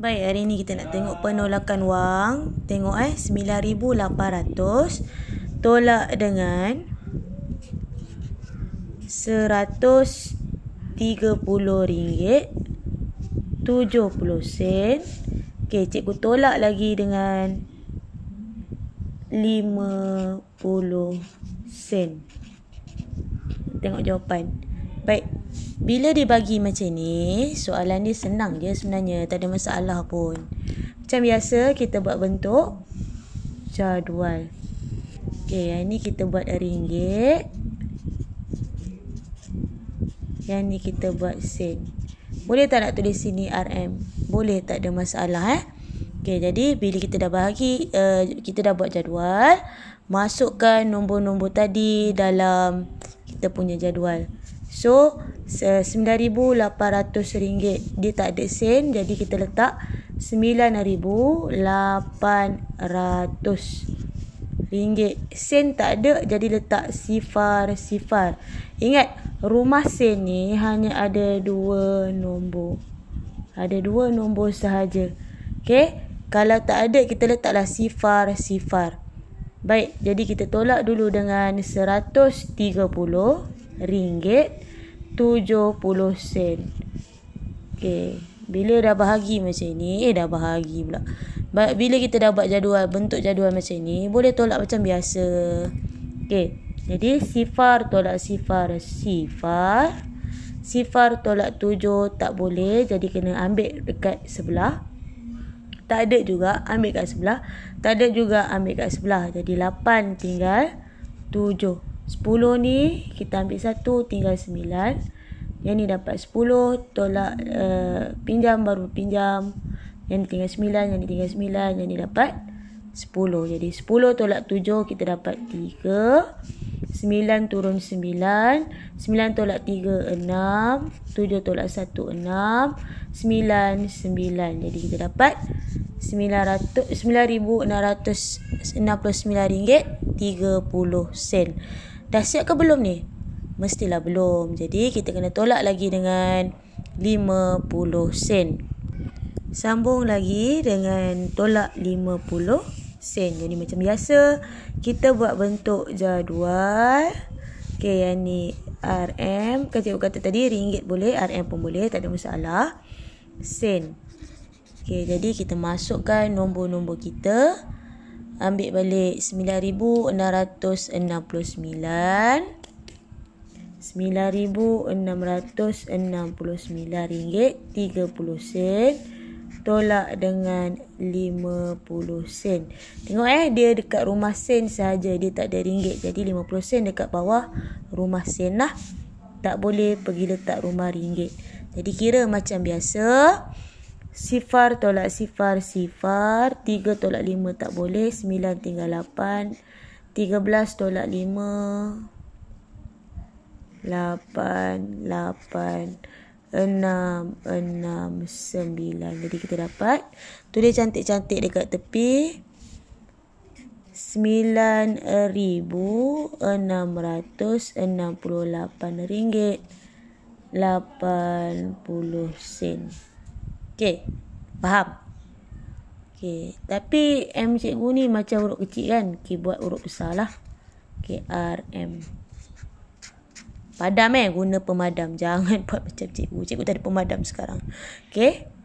Baik, hari ni kita nak tengok penolakan wang. Tengok eh, 9,800 tolak dengan 130 ringgit 70 sen. Okey, cikgu tolak lagi dengan 50 sen. Tengok jawapan. Baik. Bila dia bagi macam ni, soalan dia senang je sebenarnya. Tak ada masalah pun. Macam biasa, kita buat bentuk jadual. Okey, yang ni kita buat ringgit. Yang ni kita buat sen. Boleh tak nak tulis sini RM? Boleh, tak ada masalah eh. Okey, jadi bila kita dah bagi, uh, kita dah buat jadual. Masukkan nombor-nombor tadi dalam kita punya jadual. So RM9,800 Dia tak ada sen Jadi kita letak RM9,800 Sen tak ada Jadi letak sifar-sifar Ingat rumah sen ni Hanya ada dua nombor Ada dua nombor sahaja Okay Kalau tak ada kita letaklah sifar-sifar Baik, jadi kita tolak dulu dengan RM130. 70 sen. Okey, bila dah bahagi macam ni, eh dah bahagi pula. Bila kita dah buat jadual, bentuk jadual macam ni, boleh tolak macam biasa. Okey. Jadi sifar tolak sifar sifar. Sifar tolak 7 tak boleh, jadi kena ambil dekat sebelah. Tak ada juga ambil kat sebelah. Tak ada juga ambil kat sebelah. Jadi 8 tinggal 7. Sepuluh ni kita ambil satu tinggal sembilan. yang ni dapat sepuluh tolak uh, pinjam baru pinjam yang ni tinggal sembilan, yang ni tinggal sembilan, yang ni dapat sepuluh. jadi sepuluh tolak tujuh kita dapat tiga sembilan turun sembilan sembilan tolak tiga enam tujuh tolak satu enam sembilan sembilan jadi kita dapat sembilan sembilan ratus ratus ribu enam enam puluh sembilan ringgit tiga puluh sen. Dah siap ke belum ni? Mestilah belum. Jadi kita kena tolak lagi dengan 50 sen. Sambung lagi dengan tolak 50 sen. Jadi macam biasa, kita buat bentuk jadual. Okey, yang ni RM. Kata kata tadi ringgit boleh, RM pun boleh, tak ada masalah. Sen. Okey, jadi kita masukkan nombor-nombor kita ambil balik 9669 ringgit 30 sen tolak dengan 50 sen. Tengok eh dia dekat rumah sen saja dia tak ada ringgit. Jadi 50 sen dekat bawah rumah sen lah. Tak boleh pergi letak rumah ringgit. Jadi kira macam biasa sifar tolak sifar sifar 3 tolak 5 tak boleh 9 tinggal 8 13 tolak 5 8 8 enam enam sembilan jadi kita dapat tulis cantik-cantik dekat tepi sembilan ribu enam enam ratus puluh lapan ringgit lapan puluh sen Okay, Faham? Okay, Tapi M cikgu ni macam huruf kecil kan? Okey, buat huruf besar lah. Okey, R, M. Padam eh, guna pemadam. Jangan buat macam cikgu. Cikgu tak ada pemadam sekarang. Okay.